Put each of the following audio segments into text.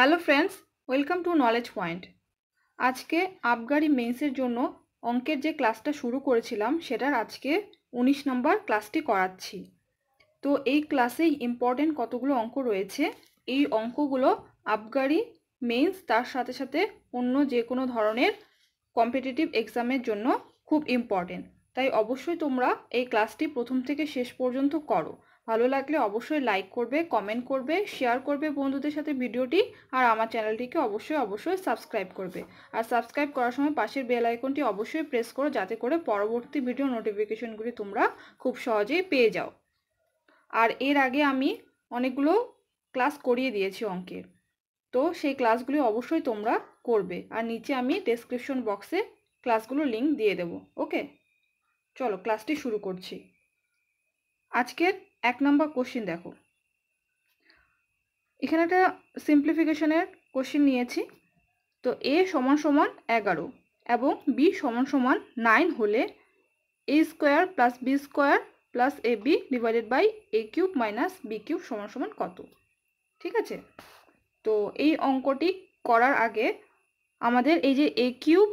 Hello friends welcome to knowledge point আজকে আবগারি মেন্সের জন্য অঙ্কের যে ক্লাসটা শুরু করেছিলাম সেটার আজকে ১৯ নম্বর ক্লাসটি করাচ্ছি তো এই ক্লাসে ইম্পর্টেন্ট কতগুলো অঙ্ক রয়েছে এই অঙ্কগুলো আবগারি মেন্স তার সাথে সাথে অন্য যে কোনো ধরনের কম্পিটিটিভ এক্সামের জন্য খুব ইম্পর্টেন্ট তাই অবশ্যই তোমরা এই ক্লাসটি প্রথম থেকে শেষ পর্যন্ত করো ভালো লাগলে অবশ্যই লাইক করবে কমেন্ট করবে শেয়ার করবে বন্ধুদের সাথে ভিডিওটি আর আমার চ্যানেলটিকে অবশ্যই অবশ্যই সাবস্ক্রাইব করবে আর সাবস্ক্রাইব করার সময় পাশের বেল আইকনটি অবশ্যই প্রেস করো যাতে করে পরবর্তী ভিডিও নোটিফিকেশনগুলি তোমরা খুব সহজেই পেয়ে যাও আর এর আগে আমি অনেকগুলো ক্লাস করিয়ে দিয়েছি অঙ্কের তো সেই ক্লাসগুলি অবশ্যই তোমরা করবে আর নিচে আমি ডেসক্রিপশন বক্সে ক্লাসগুলো লিঙ্ক দিয়ে দেব ওকে চলো ক্লাসটি শুরু করছি আজকের এক নম্বর কোশ্চিন দেখো এখানে একটা সিম্পলিফিকেশনের কোশ্চিন নিয়েছি তো এ সমান সমান এগারো এবং বি সমান সমান নাইন হলে A square plus B square plus A B divided by A cube minus B cube সমান সমান কত ঠিক আছে তো এই অঙ্কটি করার আগে আমাদের এই যে A cube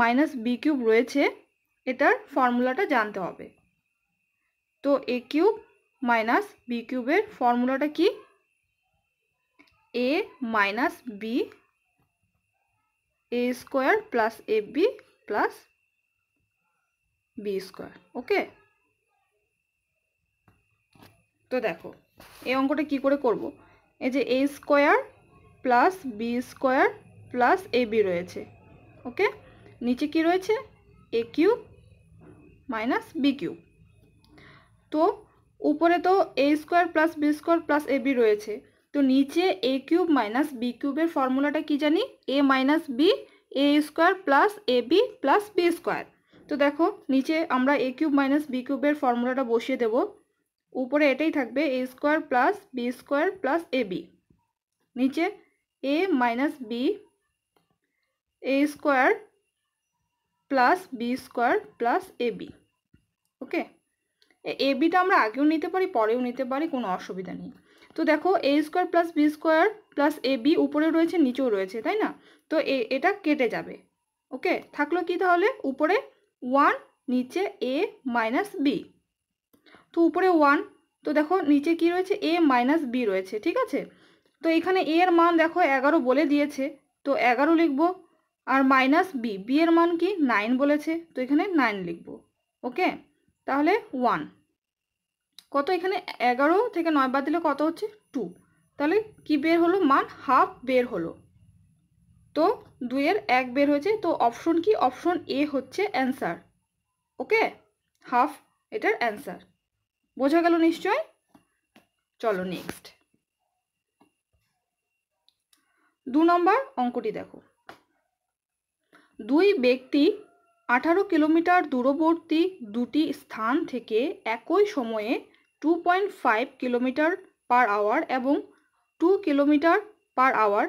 minus B cube রয়েছে এটার ফর্মুলাটা জানতে হবে তো এ কিউব মাইনাস বি কিউবের ফর্মুলাটা কি A minus B A square plus A B plus B square okay তো দেখো এই অঙ্কটা কি করে করব এই যে A square plus B square plus A B রয়েছে ওকে নিচে কি রয়েছে A cube minus B cube তো উপরে তো A square plus B square plus A B রয়েছে তো নিচে এ কিউব মাইনাস বি কিউবের ফর্মুলাটা কি জানি A minus B A square plus A B plus B square তো দেখো নিচে আমরা এ কিউব মাইনাস বি কিউবের ফর্মুলাটা বসিয়ে দেব উপরে এটাই থাকবে A square plus B square plus A B নিচে A minus B A square plus B square plus A B A বিটা আমরা আগেও নিতে পারি পরেও নিতে পারি কোনো অসুবিধা নেই তো দেখো A square plus B square plus A B উপরে রয়েছে নিচেও রয়েছে তাই না তো এটা কেটে যাবে ওকে থাকলো কি তাহলে উপরে ওয়ান নিচে এ মাইনাস বি তো উপরে ওয়ান তো দেখো নিচে কি রয়েছে এ মাইনাস বি রয়েছে ঠিক আছে তো এখানে এ এর মান দেখো এগারো বলে দিয়েছে তো এগারো লিখব আর মাইনাস বি বি এর মান কি নাইন বলেছে তো এখানে নাইন লিখব ওকে তাহলে ওয়ান কত এখানে এগারো থেকে নয় বাদ দিলে কত হচ্ছে টু তাহলে কি বের হলো মান হাফ বের হলো তো দুইয়ের এক বের হয়েছে তো অপশন কি অপশন এ হচ্ছে অ্যান্সার ওকে হাফ এটার অ্যান্সার বোঝা গেল নিশ্চয় চলো নেক্সট দু নম্বর অঙ্কটি দেখো দুই ব্যক্তি আঠারো কিলোমিটার দূরবর্তী দুটি স্থান থেকে একই সময়ে two point five kilometre per hour এবং টু কিলোমিটার পার আওয়ার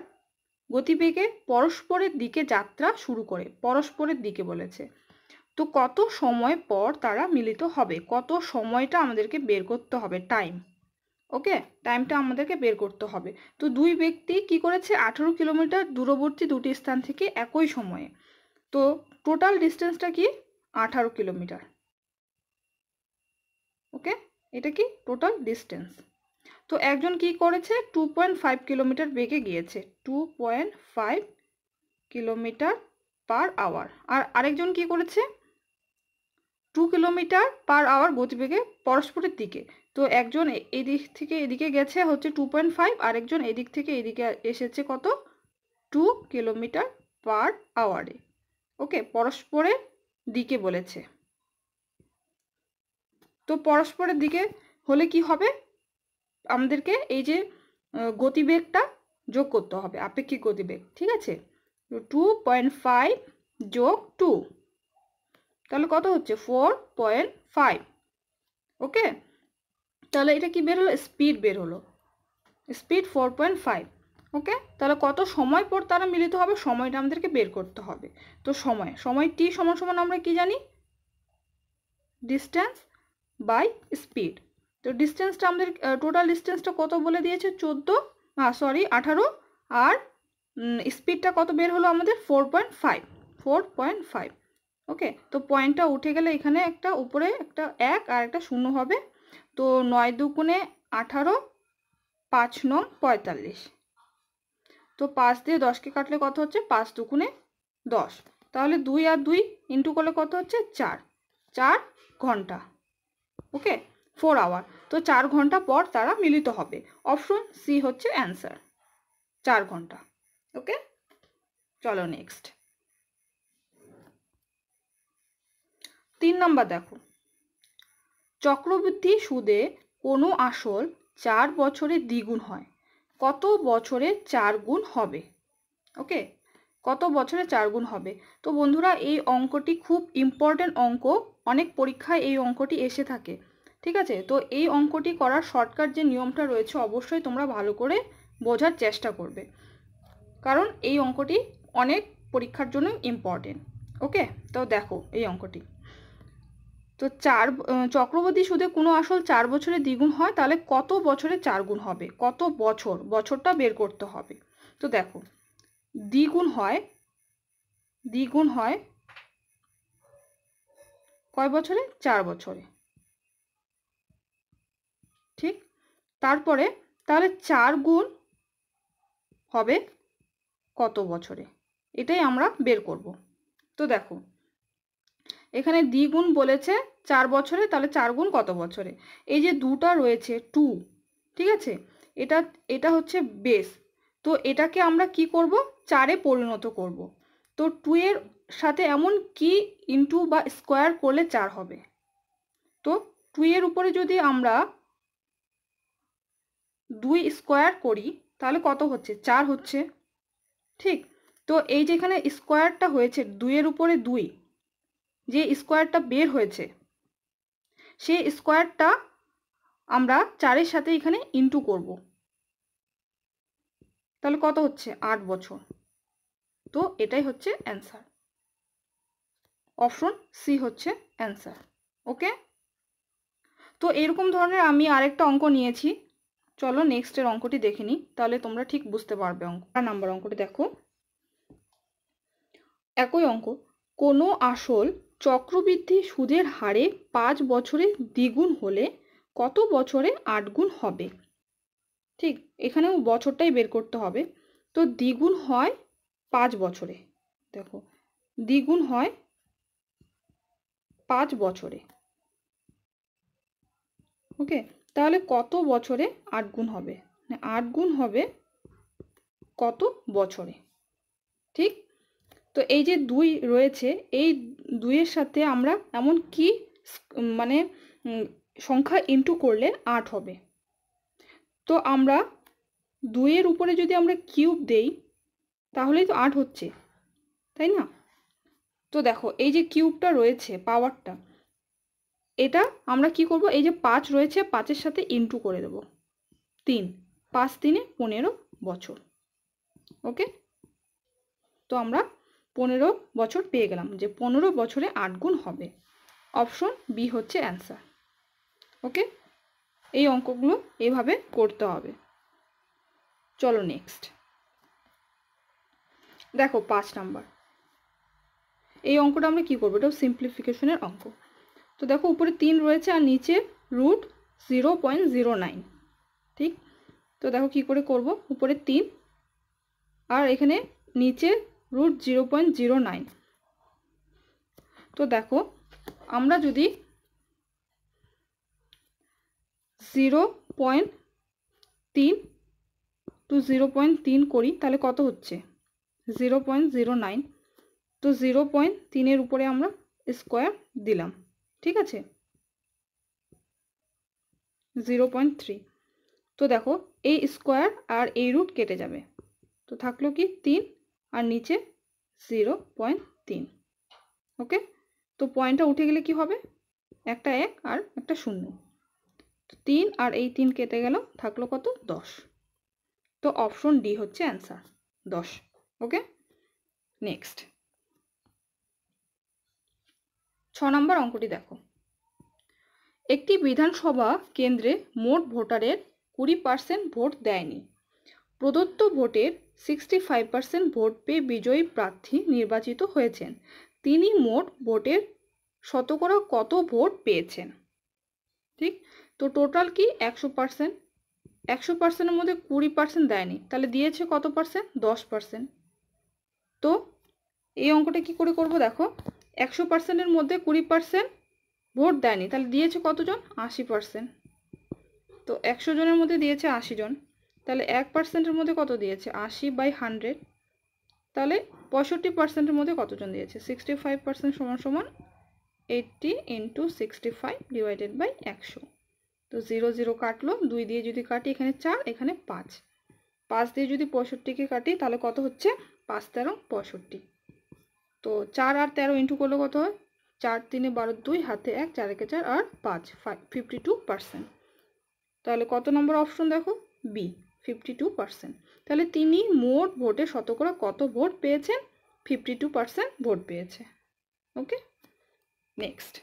গতিবেগে পরস্পরের দিকে যাত্রা শুরু করে পরস্পরের দিকে বলেছে তো কত সময় পর তারা মিলিত হবে কত সময়টা আমাদেরকে বের করতে হবে টাইম ওকে টাইমটা আমাদেরকে বের করতে হবে তো দুই ব্যক্তি কি করেছে আঠেরো কিলোমিটার দূরবর্তী দুটি স্থান থেকে একই সময়ে তো টোটাল ডিস্টেন্সটা কি আঠারো কিলোমিটার ওকে এটা কি টোটাল ডিস্টেন্স তো একজন কি করেছে টু পয়েন্ট ফাইভ কিলোমিটার বেগে গিয়েছে two point five kilometre per hour আর আরেকজন কি করেছে টু কিলোমিটার পার আওয়ার গতিবেগে পরস্পরের দিকে তো একজন এদিক থেকে এদিকে গেছে হচ্ছে টু পয়েন্ট ফাইভ আরেকজন এদিক থেকে এদিকে এসেছে কত টু কিলোমিটার পার আওয়ারে ওকে পরস্পরের দিকে বলেছে তো পরস্পরের দিকে হলে কি হবে আমাদেরকে এই যে গতিবেগটা যোগ করতে হবে আপেক্ষিক গতিবেগ ঠিক আছে টু পয়েন্ট ফাইভ যোগ টু তাহলে কত হচ্ছে ফোর পয়েন্ট ফাইভ ওকে তাহলে এটা কি বের হলো স্পিড বের হলো speed four point five okay তাহলে কত সময় পর তারা মিলিত হবে সময়টা আমাদেরকে বের করতে হবে তো সময় সময় টি সমান সমান আমরা কি জানি ডিস্টেন্স বাই স্পিড তো ডিস্টেন্সটা আমাদের টোটাল ডিস্টেন্সটা কত বলে দিয়েছে চোদ্দো সরি আঠারো আর স্পিডটা কত বের হলো আমাদের four point five four point five okay তো পয়েন্টটা উঠে গেলে এখানে একটা উপরে একটা এক আর একটা শূন্য হবে তো নয় দুকুণে আঠারো পাঁচ নং পঁয়তাল্লিশ তো পাঁচ দিয়ে দশকে কাটলে কত হচ্ছে পাঁচ দুগুণে দশ তাহলে দুই আর দুই ইন্টু করলে কত হচ্ছে চার চার ঘন্টা ওকে ফোর আওয়ার তো চার ঘন্টা পর তারা মিলিত হবে অপশন সি হচ্ছে অ্যান্সার চার ঘন্টা ওকে চলো নেক্সট তিন নম্বর দেখো চক্রবৃদ্ধি সুদে কোনো আসল চার বছরে দ্বিগুণ হয় কত বছরে চার গুণ হবে ওকে কত বছরে চার গুণ হবে তো বন্ধুরা এই অঙ্কটি খুব ইম্পর্টেন্ট অঙ্ক অনেক পরীক্ষায় এই অঙ্কটি এসে থাকে ঠিক আছে তো এই অঙ্কটি করার শর্টকাট যে নিয়মটা রয়েছে অবশ্যই তোমরা ভালো করে বোঝার চেষ্টা করবে কারণ এই অঙ্কটি অনেক পরীক্ষার জন্য ইম্পর্টেন্ট ওকে তো দেখো এই অঙ্কটি তো চার চক্রবর্তী সুদে কোনো আসল চার বছরে দ্বিগুণ হয় তাহলে কত বছরে চার গুণ হবে কত বছর বছরটা বের করতে হবে তো দেখো দ্বিগুণ হয় দ্বিগুণ হয় কয় বছরে চার বছরে ঠিক তারপরে তাহলে চার গুণ হবে কত বছরে এটাই আমরা বের করব তো দেখো এখানে দ্বিগুণ বলেছে চার বছরে তাহলে চার গুণ কত বছরে এই যে দুটা রয়েছে টু ঠিক আছে এটা এটা হচ্ছে বেস তো এটাকে আমরা কি করব চারে পরিণত করব। তো টু এর সাথে এমন কি ইনটু বা স্কোয়ার করলে চার হবে তো টু এর উপরে যদি আমরা দুই স্কোয়ার করি তাহলে কত হচ্ছে চার হচ্ছে ঠিক তো এই যেখানে স্কোয়ারটা হয়েছে দুইয়ের উপরে দুই যে স্কোয়ারটা বের হয়েছে সেই স্কোয়ারটা আমরা চারের সাথে এখানে ইন্টু করব তাহলে কত হচ্ছে আট বছর তো এটাই হচ্ছে অ্যান্সার অপশন সি হচ্ছে অ্যান্সার ওকে তো এরকম ধরনের আমি আরেকটা অঙ্ক নিয়েছি চলো নেক্সটের অঙ্কটি দেখে নিই তাহলে তোমরা ঠিক বুঝতে পারবে অঙ্ক নাম্বার অঙ্কটি দেখো একই অঙ্ক কোনো আসল চক্রবৃদ্ধি সুদের হারে পাঁচ বছরে দ্বিগুণ হলে কত বছরে আটগুণ হবে ঠিক এখানেও বছরটাই বের করতে হবে তো দ্বিগুণ হয় পাঁচ বছরে দেখো দ্বিগুণ হয় পাঁচ বছরে ওকে তাহলে কত বছরে আট গুণ হবে মানে আট গুণ হবে কত বছরে ঠিক তো এই যে দুই রয়েছে এই দুইয়ের সাথে আমরা এমন কি মানে সংখ্যা ইন্টু করলে আট হবে তো আমরা দুইয়ের উপরে যদি আমরা কিউব দেই তাহলেই তো আট হচ্ছে তাই না তো দেখো এই যে কিউবটা রয়েছে পাওয়ারটা এটা আমরা কি করব এই যে পাঁচ রয়েছে পাঁচের সাথে ইন্টু করে দেব তিন পাঁচ তিনে পনেরো বছর ওকে তো আমরা পনেরো বছর পেয়ে গেলাম যে পনেরো বছরে আট গুণ হবে অপশন বি হচ্ছে অ্যান্সার ওকে এই অঙ্কগুলো এভাবে করতে হবে চলো নেক্সট দেখো পাঁচ নাম্বার এই অঙ্কটা আমরা কী করবো এটাও সিম্পলিফিকেশনের অঙ্ক তো দেখো উপরে তিন রয়েছে আর নিচে root zero point zero nine ঠিক তো দেখো কি করে করব উপরে তিন আর এখানে নিচে root zero point zero nine তো দেখো আমরা যদি জিরো পয়েন্ট তিন টু জিরো পয়েন্ট তিন করি তাহলে কত হচ্ছে জিরো পয়েন্ট জিরো নাইন তো জিরো পয়েন্ট তিনের উপরে আমরা স্কোয়ার দিলাম ঠিক আছে জিরো পয়েন্ট থ্রি তো দেখো এই স্কোয়ার আর এই রুট কেটে যাবে তো থাকলো কি তিন আর নিচে জিরো পয়েন্ট তিন ওকে তো পয়েন্টটা উঠে গেলে কি হবে একটা এক আর একটা শূন্য তিন আর এই তিন কেটে গেল থাকলো কত দশ তো অপশন ডি হচ্ছে অ্যান্সার দশ ওকে নেক্সট ছ নম্বর অঙ্কটি দেখো একটি বিধানসভা কেন্দ্রে মোট ভোটারের কুড়ি পার্সেন্ট ভোট দেয়নি প্রদত্ত ভোটের সিক্সটি ফাইভ পার্সেন্ট ভোট পেয়ে বিজয়ী প্রার্থী নির্বাচিত হয়েছেন তিনি মোট ভোটের শতকরা কত ভোট পেয়েছেন ঠিক তো টোটাল কি একশো পার্সেন্ট একশো পার্সেন্টের মধ্যে কুড়ি পার্সেন্ট দেয়নি তাহলে দিয়েছে কত পার্সেন্ট দশ পার্সেন্ট তো এই অঙ্কটা কি করে করব দেখো একশো পার্সেন্টের মধ্যে কুড়ি পার্সেন্ট ভোট দেয়নি তাহলে দিয়েছে কতজন আশি পার্সেন্ট তো একশো জনের মধ্যে দিয়েছে আশি জন তাহলে এক পার্সেন্টের মধ্যে কত দিয়েছে আশি বাই হান্ড্রেড তাহলে পঁয়ষট্টি পার্সেন্টের মধ্যে কতজন দিয়েছে সিক্সটি ফাইভ পার্সেন্ট সমান সমান eighty into sixty five divided by একশো তো জিরো জিরো কাটলো দুই দিয়ে যদি কাটি এখানে চার এখানে পাঁচ পাঁচ দিয়ে যদি পঁয়ষট্টিকে কাটি তাহলে কত হচ্ছে পাঁচ তেরো পঁয়ষট্টি তো চার আর তেরো ইন্টু করলে কত হয় চার তিনে বারো দুই হাতে এক চার একে চার আর পাঁচ ফাইভ ফিফটি টু পার্সেন্ট তাহলে কত নম্বর অপশন দেখো বি ফিফটি টু পার্সেন্ট তাহলে তিনি মোট ভোটে শতকরা কত ভোট পেয়েছেন ফিফটি টু পার্সেন্ট ভোট পেয়েছে ওকে নেক্সট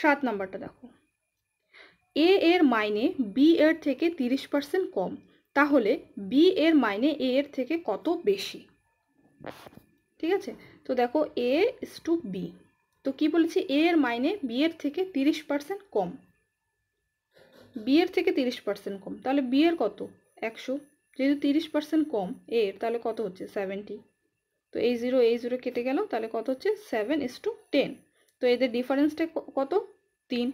সাত নম্বরটা দেখো এ এর মাইনে বি এর থেকে তিরিশ পার্সেন্ট কম তাহলে বি এর মাইনে এ এর থেকে কত বেশি ঠিক আছে তো দেখো এ ইস টু বি তো কি বলেছি এ এর মাইনে বি এর থেকে তিরিশ পার্সেন্ট কম বিয়ের থেকে তিরিশ পার্সেন্ট কম তাহলে বিয়ের কত একশো যেহেতু তিরিশ পার্সেন্ট কম এর তাহলে কত হচ্ছে সেভেন্টি তো এই জিরো এই জিরো কেটে গেল তাহলে কত হচ্ছে সেভেন ইস টু টেন তো এদের ডিফারেন্সটা কত তিন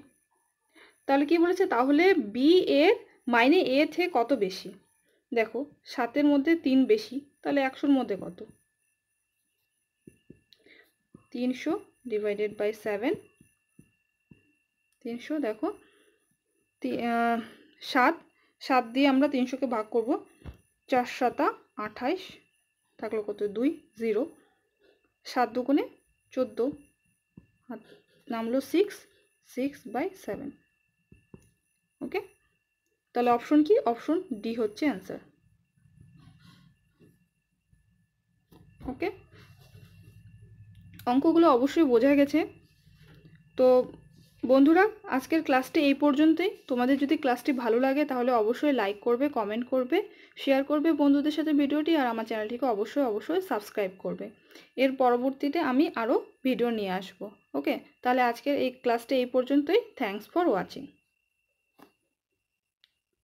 তাহলে কি বলেছে তাহলে বি এর মাইনে এ থেকে কত বেশি দেখো সাতের মধ্যে তিন বেশি তাহলে একশোর মধ্যে কত তিনশো ডিভাইডেড বাই সেভেন তিনশো দেখো সাত সাত দিয়ে আমরা তিনশোকে ভাগ করব চার সাতা আঠাইশ থাকলো কত দুই জিরো সাত দুগুণে চোদ্দো নামলো six six by seven okay তাহলে অপশন কি অপশন ডি হচ্ছে অ্যান্সার ওকে অঙ্কগুলো অবশ্যই বোঝা গেছে তো বন্ধুরা আজকের ক্লাসটি এই পর্যন্তই তোমাদের যদি ক্লাসটি ভালো লাগে তাহলে অবশ্যই লাইক করবে কমেন্ট করবে শেয়ার করবে বন্ধুদের সাথে ভিডিওটি আর আমার চ্যানেলটিকে অবশ্যই অবশ্যই সাবস্ক্রাইব করবে এর পরবর্তীতে আমি আরও ভিডিও নিয়ে আসব ওকে তাহলে আজকের এই ক্লাসটি এই পর্যন্তই থ্যাংকস ফর ওয়াচিং